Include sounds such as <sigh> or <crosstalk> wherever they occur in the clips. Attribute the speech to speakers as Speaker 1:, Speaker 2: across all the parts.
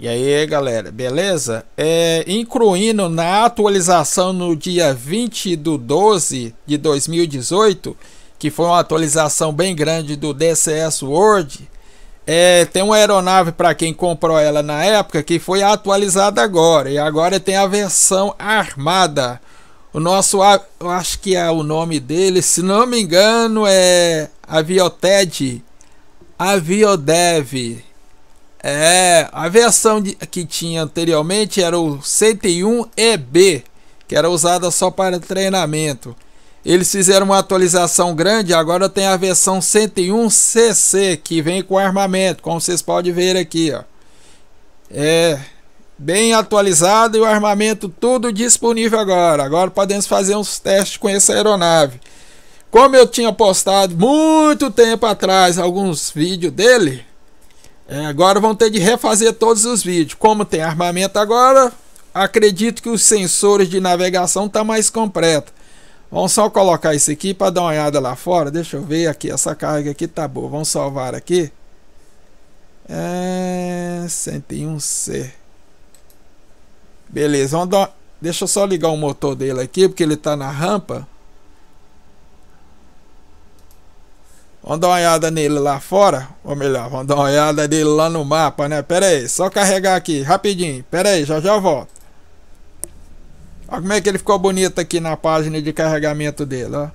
Speaker 1: E aí, galera, beleza? É, incluindo na atualização no dia 20 de 12 de 2018, que foi uma atualização bem grande do DCS World, é, tem uma aeronave para quem comprou ela na época que foi atualizada agora. E agora tem a versão armada. O nosso, eu acho que é o nome dele, se não me engano, é Avioted, Aviodev é, a versão de, que tinha anteriormente era o 101EB, que era usada só para treinamento. Eles fizeram uma atualização grande, agora tem a versão 101cc, que vem com armamento, como vocês podem ver aqui, ó. É bem atualizado e o armamento tudo disponível agora. Agora podemos fazer uns testes com essa aeronave. Como eu tinha postado muito tempo atrás alguns vídeos dele, é, agora vão ter de refazer todos os vídeos. Como tem armamento agora, acredito que os sensores de navegação estão tá mais completos. Vamos só colocar isso aqui para dar uma olhada lá fora. Deixa eu ver aqui. Essa carga aqui tá boa. Vamos salvar aqui. É... 101C. Beleza. Vamos dar... Deixa eu só ligar o motor dele aqui, porque ele tá na rampa. Vamos dar uma olhada nele lá fora. Ou melhor, vamos dar uma olhada nele lá no mapa, né? Pera aí, só carregar aqui, rapidinho. Pera aí, já já volto. Olha como é que ele ficou bonito aqui na página de carregamento dele, ó.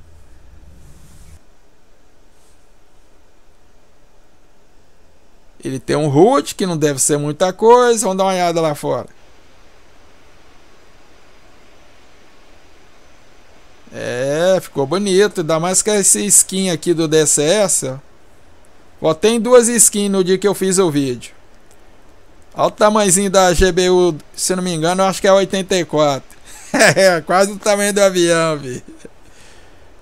Speaker 1: Ele tem um root, que não deve ser muita coisa. Vamos dar uma olhada lá fora. É, ficou bonito. Ainda mais que essa skin aqui do DCS, ó. Ó, tem duas skins no dia que eu fiz o vídeo. Olha o tamanhozinho da GBU, se não me engano, eu acho que é 84. <laughs> é, quase o tamanho do avião, vi.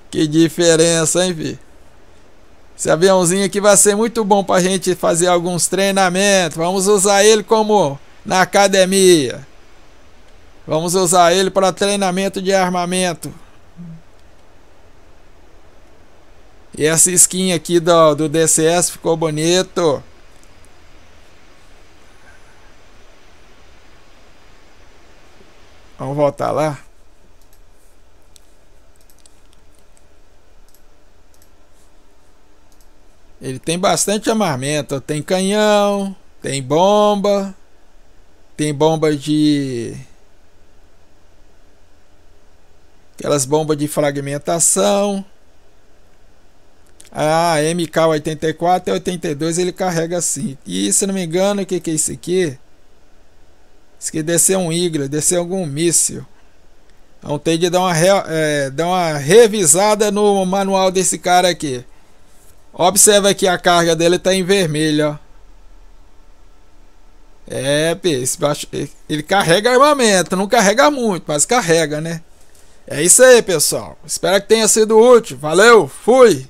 Speaker 1: Que diferença, hein, vi. Esse aviãozinho aqui vai ser muito bom pra gente fazer alguns treinamentos. Vamos usar ele como na academia. Vamos usar ele para treinamento de armamento. E essa skin aqui do, do DCS ficou bonito. Vamos voltar lá. Ele tem bastante armamento. Tem canhão, tem bomba, tem bomba de... Aquelas bombas de fragmentação. Ah, a MK84 e 82 é ele carrega assim. E se não me engano, o que, que é isso aqui? Isso aqui ser um Igra, ser algum míssil. Então tem que dar uma, re, é, dar uma revisada no manual desse cara aqui. Observa que a carga dele está em vermelho, ó. É, ele carrega armamento, não carrega muito, mas carrega, né? É isso aí, pessoal. Espero que tenha sido útil. Valeu, fui!